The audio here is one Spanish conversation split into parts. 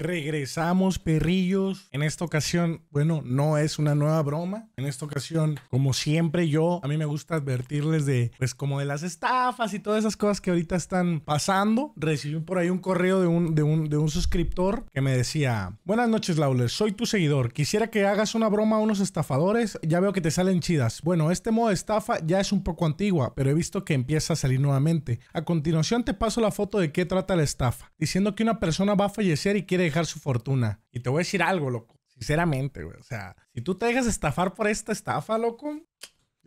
Regresamos, perrillos. En esta ocasión, bueno, no es una nueva broma. En esta ocasión, como siempre, yo a mí me gusta advertirles de, pues, como de las estafas y todas esas cosas que ahorita están pasando. Recibí por ahí un correo de un, de un, suscriptor que me decía: Buenas noches, Lawler. Soy tu seguidor. Quisiera que hagas una broma a unos estafadores. Ya veo que te salen chidas. Bueno, este modo de estafa ya es un poco antigua, pero he visto que empieza a salir nuevamente. A continuación, te paso la foto de qué trata la estafa, diciendo que una persona va a fallecer y quiere dejar su fortuna. Y te voy a decir algo, loco. Sinceramente, güey. O sea, si tú te dejas estafar por esta estafa, loco,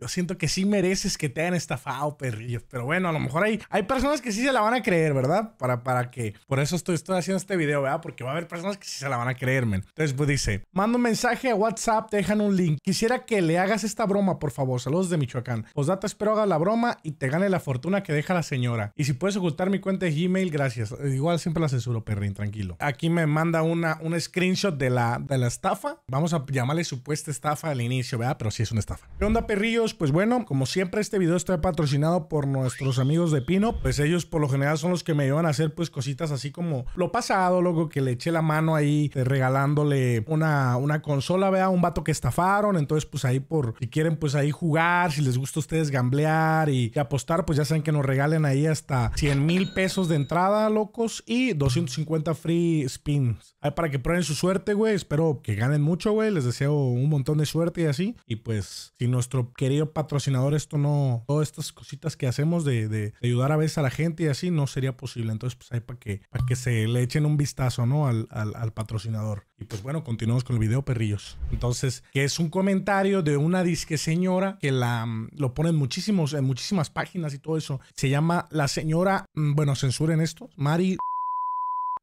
yo siento que sí mereces que te hayan estafado, Perrillo Pero bueno, a lo mejor hay, hay personas que sí se la van a creer, ¿verdad? Para, para que. Por eso estoy, estoy haciendo este video, ¿verdad? Porque va a haber personas que sí se la van a creer, men. Entonces, pues dice: Mando un mensaje a WhatsApp, te dejan un link. Quisiera que le hagas esta broma, por favor. Saludos de Michoacán. Os datos espero haga la broma y te gane la fortuna que deja la señora. Y si puedes ocultar mi cuenta de Gmail, gracias. Igual siempre la censuro, perrín, tranquilo. Aquí me manda una, un screenshot de la, de la estafa. Vamos a llamarle supuesta estafa al inicio, ¿verdad? Pero sí es una estafa. ¿Qué onda, perrillo? pues bueno, como siempre este video está patrocinado por nuestros amigos de Pino, pues ellos por lo general son los que me llevan a hacer pues cositas así como lo pasado, luego que le eché la mano ahí eh, regalándole una, una consola, vea, un vato que estafaron, entonces pues ahí por, si quieren pues ahí jugar, si les gusta a ustedes gamblear y, apostar, pues ya saben que nos regalen ahí hasta 100 mil pesos de entrada, locos, y 250 free spins. Ahí para que prueben su suerte, güey, espero que ganen mucho, güey, les deseo un montón de suerte y así, y pues si nuestro querido patrocinador, esto no, todas estas cositas que hacemos de, ayudar a veces a la gente y así no sería posible. Entonces, pues hay para que, para que se le echen un vistazo, ¿no? Al, patrocinador. Y pues bueno, continuamos con el video, perrillos. Entonces, que es un comentario de una disque señora que la mm, lo ponen muchísimos, en muchísimas páginas y todo eso. Se llama la señora, mm, bueno, censuren esto, Mari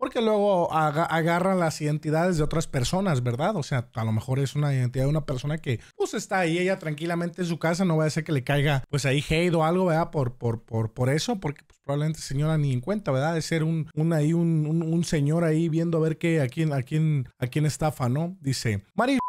porque luego agarran las identidades de otras personas, ¿verdad? O sea, a lo mejor es una identidad de una persona que pues está ahí ella tranquilamente en su casa, no va a ser que le caiga pues ahí hate o algo, ¿verdad? Por, por, por, por eso, porque pues, probablemente señora ni en cuenta, ¿verdad? De ser un, un ahí un, señor ahí viendo a ver qué, a quién, a quién, estafa, ¿no? Dice, Mari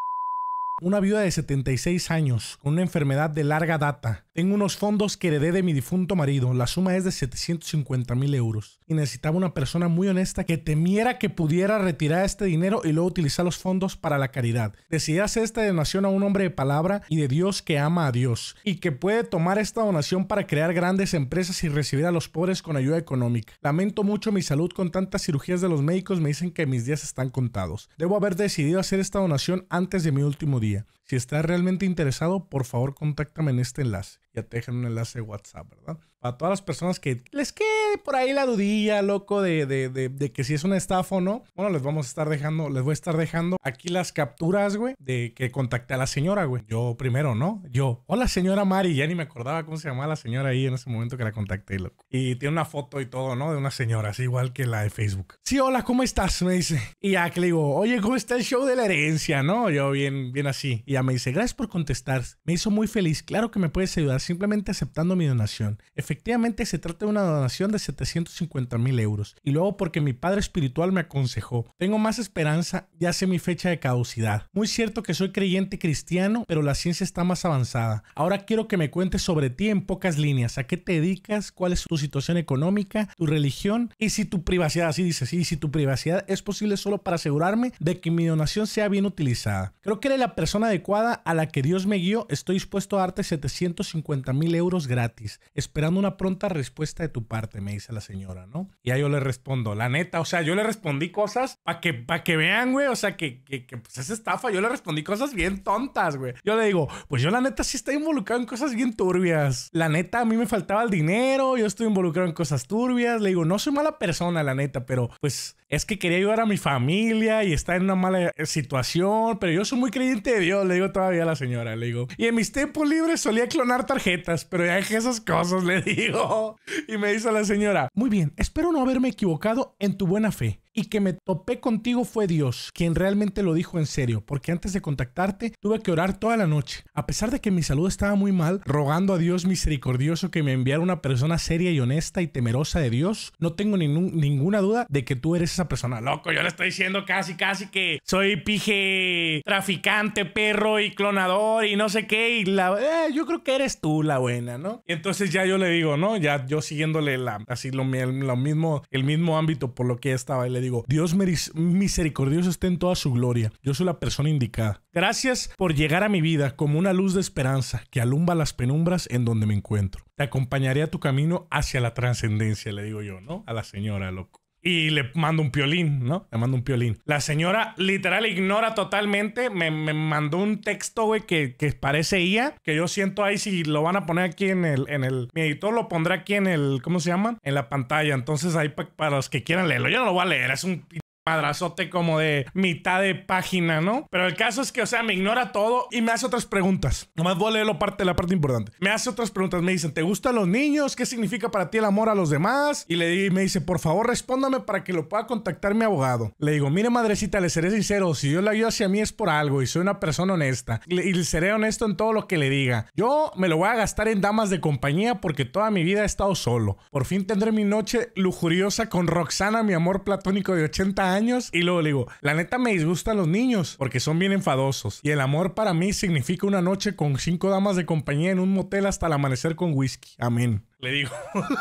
una viuda de 76 años, con una enfermedad de larga data. Tengo unos fondos que heredé de mi difunto marido, la suma es de 750 mil euros. Y necesitaba una persona muy honesta que temiera que pudiera retirar este dinero y luego utilizar los fondos para la caridad. Decidí hacer esta donación a un hombre de palabra y de Dios que ama a Dios, y que puede tomar esta donación para crear grandes empresas y recibir a los pobres con ayuda económica. Lamento mucho mi salud con tantas cirugías de los médicos, me dicen que mis días están contados. Debo haber decidido hacer esta donación antes de mi último día. Bahia. Si estás realmente interesado, por favor contáctame en este enlace. Ya te dejan un enlace de WhatsApp, ¿verdad? Para todas las personas que les quede por ahí la dudilla, loco, de, de, de, de que si es una estafa o no, bueno, les vamos a estar dejando, les voy a estar dejando aquí las capturas, güey, de que contacté a la señora, güey. Yo primero, ¿no? Yo, hola oh, señora Mari, ya ni me acordaba cómo se llamaba la señora ahí en ese momento que la contacté, loco. Y tiene una foto y todo, ¿no? De una señora, así igual que la de Facebook. Sí, hola, ¿cómo estás? Me dice. Y ya que le digo, oye, ¿cómo está el show de la herencia? ¿No? Yo bien, bien así. Y me dice, gracias por contestar, me hizo muy feliz, claro que me puedes ayudar simplemente aceptando mi donación. Efectivamente se trata de una donación de 750 mil euros y luego porque mi padre espiritual me aconsejó, tengo más esperanza, ya sé mi fecha de caducidad. Muy cierto que soy creyente cristiano, pero la ciencia está más avanzada. Ahora quiero que me cuentes sobre ti en pocas líneas, a qué te dedicas, cuál es tu situación económica, tu religión y si tu privacidad, así dice, sí, si tu privacidad es posible solo para asegurarme de que mi donación sea bien utilizada. Creo que eres la persona adecuada a la que Dios me guió, estoy dispuesto a darte 750 mil euros gratis, esperando una pronta respuesta de tu parte, me dice la señora, ¿no? Y ahí yo le respondo, la neta, o sea, yo le respondí cosas para que, para que vean, güey, o sea, que, que, que pues es estafa, yo le respondí cosas bien tontas, güey. Yo le digo, pues yo la neta sí estoy involucrado en cosas bien turbias. La neta, a mí me faltaba el dinero, yo estoy involucrado en cosas turbias. Le digo, no soy mala persona, la neta, pero pues es que quería ayudar a mi familia y está en una mala situación, pero yo soy muy creyente de Dios, le digo todavía a la señora, le digo. Y en mis tiempos libres solía clonar tarjetas, pero ya dejé esas cosas, le digo. Y me dice la señora, muy bien, espero no haberme equivocado en tu buena fe y que me topé contigo fue Dios, quien realmente lo dijo en serio, porque antes de contactarte tuve que orar toda la noche. A pesar de que mi salud estaba muy mal, rogando a Dios misericordioso que me enviara una persona seria y honesta y temerosa de Dios, no tengo ninguna duda de que tú eres esa persona. Loco, yo le estoy diciendo casi, casi que soy pije, traficante, perro y clonador y no sé qué, y la, eh, yo creo que eres tú la buena, ¿no? entonces ya yo le digo, ¿no? Ya yo siguiéndole la, así lo, mismo, el mismo ámbito por lo que estaba, y digo, Dios misericordioso esté en toda su gloria. Yo soy la persona indicada. Gracias por llegar a mi vida como una luz de esperanza que alumba las penumbras en donde me encuentro. Te acompañaré a tu camino hacia la trascendencia, le digo yo, ¿no? A la señora, loco y le mando un piolín, ¿no? Le mando un piolín. La señora literal ignora totalmente, me, mandó un texto, güey, que, parece IA, que yo siento ahí si lo van a poner aquí en el, en el, mi editor lo pondrá aquí en el, ¿cómo se llama? En la pantalla, entonces ahí para los que quieran leerlo, yo no lo voy a leer, es un Padrazote como de mitad de página, ¿no? Pero el caso es que, o sea, me ignora todo y me hace otras preguntas. Nomás voy a leer la parte, la parte importante. Me hace otras preguntas. Me dicen, ¿te gustan los niños? ¿Qué significa para ti el amor a los demás? Y le Y me dice, por favor, respóndame para que lo pueda contactar mi abogado. Le digo, mire, madrecita, le seré sincero. Si yo la ayuda hacia mí es por algo y soy una persona honesta. Y, le, seré honesto en todo lo que le diga. Yo me lo voy a gastar en damas de compañía porque toda mi vida he estado solo. Por fin tendré mi noche lujuriosa con Roxana, mi amor platónico de 80 años años y luego le digo, la neta me disgustan los niños porque son bien enfadosos. Y el amor para mí significa una noche con cinco damas de compañía en un motel hasta el amanecer con whisky. Amén. Le digo.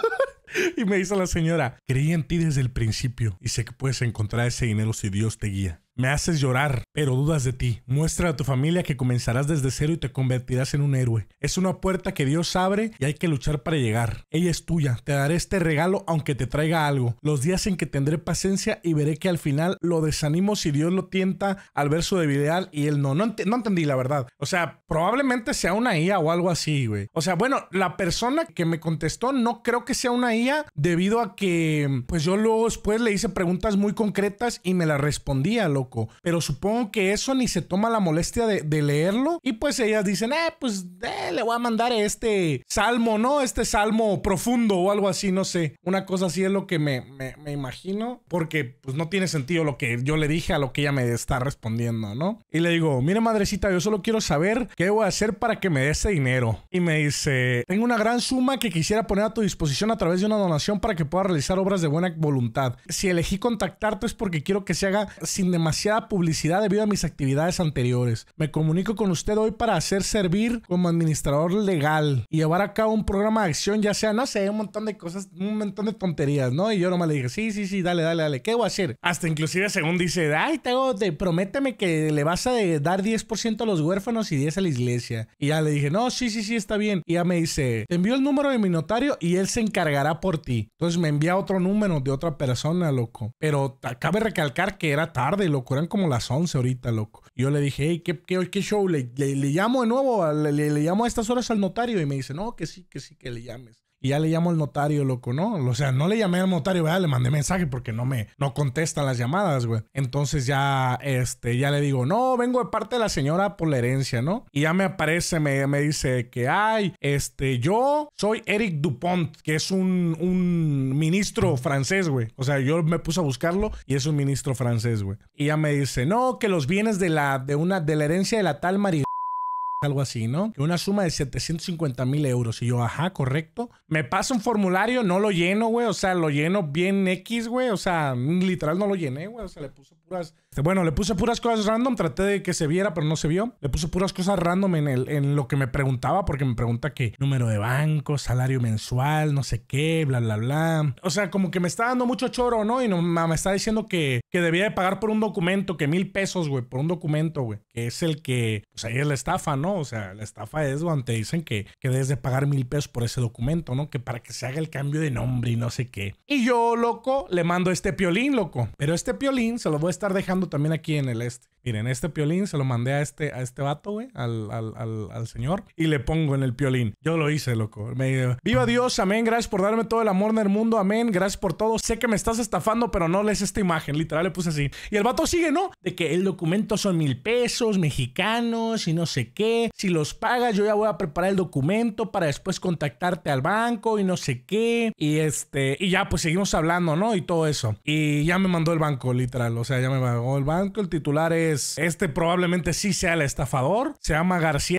Y me dice la señora, creí en ti desde el principio y sé que puedes encontrar ese dinero si Dios te guía. Me haces llorar, pero dudas de ti. Muestra a tu familia que comenzarás desde cero y te convertirás en un héroe. Es una puerta que Dios abre y hay que luchar para llegar. Ella es tuya. Te daré este regalo aunque te traiga algo. Los días en que tendré paciencia y veré que al final lo desanimo si Dios lo tienta al verso de debilidad y él no. No, no entendí la verdad. O sea, probablemente sea una IA o algo así, güey. O sea, bueno, la persona que me contestó no creo que sea una IA debido a que pues yo luego después le hice preguntas muy concretas y me las respondía, loco. Pero supongo que eso ni se toma la molestia de, leerlo y pues ellas dicen, eh, pues eh, le voy a mandar este salmo, ¿no? Este salmo profundo o algo así, no sé. Una cosa así es lo que me, me, imagino porque pues no tiene sentido lo que yo le dije a lo que ella me está respondiendo, ¿no? Y le digo, mire madrecita, yo solo quiero saber qué voy a hacer para que me dé ese dinero. Y me dice, tengo una gran suma que quisiera poner a tu disposición a través de un una donación para que pueda realizar obras de buena voluntad. Si elegí contactarte es porque quiero que se haga sin demasiada publicidad debido a mis actividades anteriores. Me comunico con usted hoy para hacer servir como administrador legal y llevar a cabo un programa de acción, ya sea, no sé, un montón de cosas, un montón de tonterías, ¿no? Y yo nomás le dije, sí, sí, sí, dale, dale, dale, ¿qué voy a hacer? Hasta inclusive según dice, ay, te, hago, prométeme que le vas a dar 10% a los huérfanos y 10 a la iglesia. Y ya le dije, no, sí, sí, sí, está bien. Y ya me dice, te envío el número de mi notario y él se encargará por ti. Entonces me envía otro número de otra persona, loco. Pero cabe recalcar que era tarde, loco. Eran como las 11 ahorita, loco. Yo le dije, hey, ¿qué, qué, qué show? Le, llamo de nuevo, le, le, llamo a estas horas al notario. Y me dice, no, que sí, que sí, que le llames. Y ya le llamo al notario, loco, ¿no? O sea, no le llamé al notario, ¿verdad? Le mandé mensaje porque no me, no contestan las llamadas, güey. Entonces ya, este, ya le digo, no, vengo de parte de la señora por la herencia, ¿no? Y ya me aparece, me, me dice que, hay... este, yo soy Eric Dupont, que es un, un ministro francés, güey. O sea, yo me puse a buscarlo y es un ministro francés, güey. Y ya me dice, no, que los bienes de la, de una, de la herencia de la tal María algo así, ¿no? Una suma de 750 mil euros. Y yo, ajá, correcto. Me pasa un formulario, no lo lleno, güey. O sea, lo lleno bien X, güey. O sea, literal no lo llené, güey. O sea, le puso puras bueno, le puse puras cosas random, traté de que se viera, pero no se vio. Le puse puras cosas random en, el, en lo que me preguntaba, porque me pregunta qué número de banco, salario mensual, no sé qué, bla, bla, bla. O sea, como que me está dando mucho choro, ¿no? Y no, me está diciendo que, que debía de pagar por un documento, que mil pesos, güey, por un documento, güey, que es el que, pues ahí es la estafa, ¿no? O sea, la estafa es donde te dicen que, que debes de pagar mil pesos por ese documento, ¿no? Que para que se haga el cambio de nombre y no sé qué. Y yo, loco, le mando este piolín, loco. Pero este piolín se lo voy a estar dejando también aquí en el este. Miren, este piolín se lo mandé a este, a este vato, güey, al, señor, y le pongo en el piolín. Yo lo hice, loco. viva Dios, amén, gracias por darme todo el amor del mundo, amén, gracias por todo. Sé que me estás estafando, pero no lees esta imagen, literal le puse así. Y el vato sigue, ¿no? De que el documento son mil pesos mexicanos y no sé qué. Si los pagas, yo ya voy a preparar el documento para después contactarte al banco y no sé qué. Y este, y ya, pues seguimos hablando, ¿no? Y todo eso. Y ya me mandó el banco, literal. O sea, ya me mandó el banco, el titular es este probablemente sí sea el estafador. Se llama García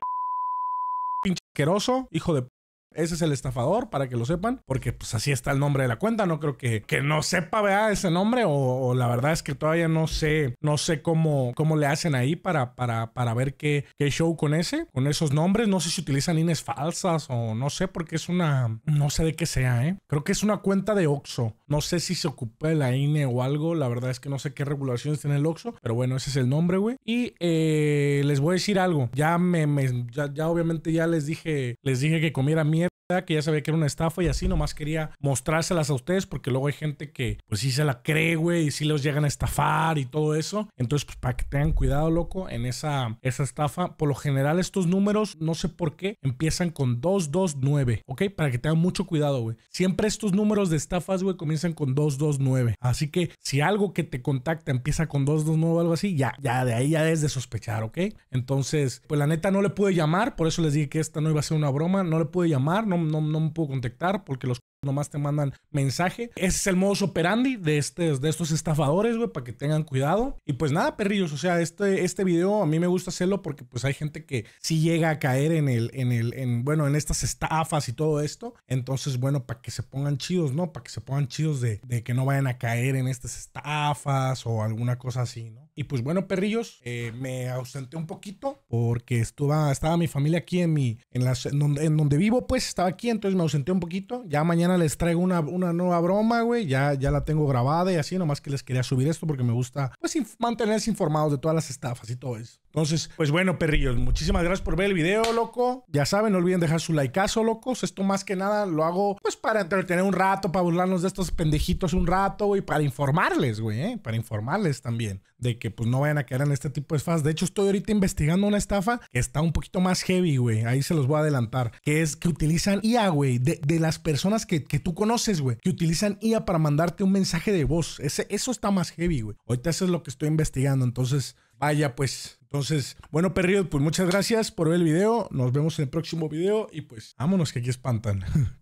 pinche asqueroso, hijo de ese es el estafador, para que lo sepan, porque pues así está el nombre de la cuenta. No creo que, que no sepa vea ese nombre o, la verdad es que todavía no sé, no sé cómo, cómo le hacen ahí para, para, para ver qué, show con ese, con esos nombres. No sé si utilizan INES falsas o no sé, porque es una, no sé de qué sea, ¿eh? Creo que es una cuenta de Oxo No sé si se ocupa de la INE o algo. La verdad es que no sé qué regulaciones tiene el Oxo pero bueno, ese es el nombre, güey. Y eh, les voy a decir algo. Ya me, ya, obviamente ya les dije, les dije que comiera mi que ya sabía que era una estafa y así nomás quería mostrárselas a ustedes porque luego hay gente que pues sí se la cree, güey, y si los llegan a estafar y todo eso. Entonces, pues para que tengan cuidado, loco, en esa, esa estafa. Por lo general estos números, no sé por qué, empiezan con 229, ¿ok? Para que tengan mucho cuidado, güey. Siempre estos números de estafas, güey, comienzan con 229. Así que si algo que te contacta empieza con 229 o algo así, ya, ya de ahí ya es de sospechar, ¿ok? Entonces, pues la neta no le pude llamar, por eso les dije que esta no iba a ser una broma, no le pude llamar, no no, me puedo contactar porque los nomás te mandan mensaje. Ese es el modus operandi de, este, de estos estafadores, güey, para que tengan cuidado. Y pues nada, perrillos, o sea, este, este video a mí me gusta hacerlo porque pues hay gente que sí llega a caer en el, en el, en, bueno, en estas estafas y todo esto. Entonces, bueno, para que se pongan chidos, ¿no? Para que se pongan chidos de, de que no vayan a caer en estas estafas o alguna cosa así, ¿no? Y pues bueno, perrillos, eh, me ausenté un poquito porque estuvo estaba mi familia aquí en mi, en, las, en, donde, vivo, pues estaba aquí, entonces me ausenté un poquito. Ya mañana les traigo una, una nueva broma, güey. Ya, ya la tengo grabada y así, nomás que les quería subir esto porque me gusta, pues, mantenerse informados de todas las estafas y todo eso. Entonces, pues bueno, perrillos, muchísimas gracias por ver el video, loco. Ya saben, no olviden dejar su likeazo, locos. Esto más que nada lo hago, pues, para entretener un rato, para burlarnos de estos pendejitos un rato, güey, para informarles, güey, eh, para informarles también de que que pues no vayan a caer en este tipo de estafas. De hecho, estoy ahorita investigando una estafa que está un poquito más heavy, güey. Ahí se los voy a adelantar. Que es que utilizan IA, güey, de, las personas que, tú conoces, güey, que utilizan IA para mandarte un mensaje de voz. Ese, eso está más heavy, güey. Ahorita eso es lo que estoy investigando. Entonces, vaya pues. Entonces, bueno, perritos. pues muchas gracias por ver el video. Nos vemos en el próximo video y pues vámonos que aquí espantan.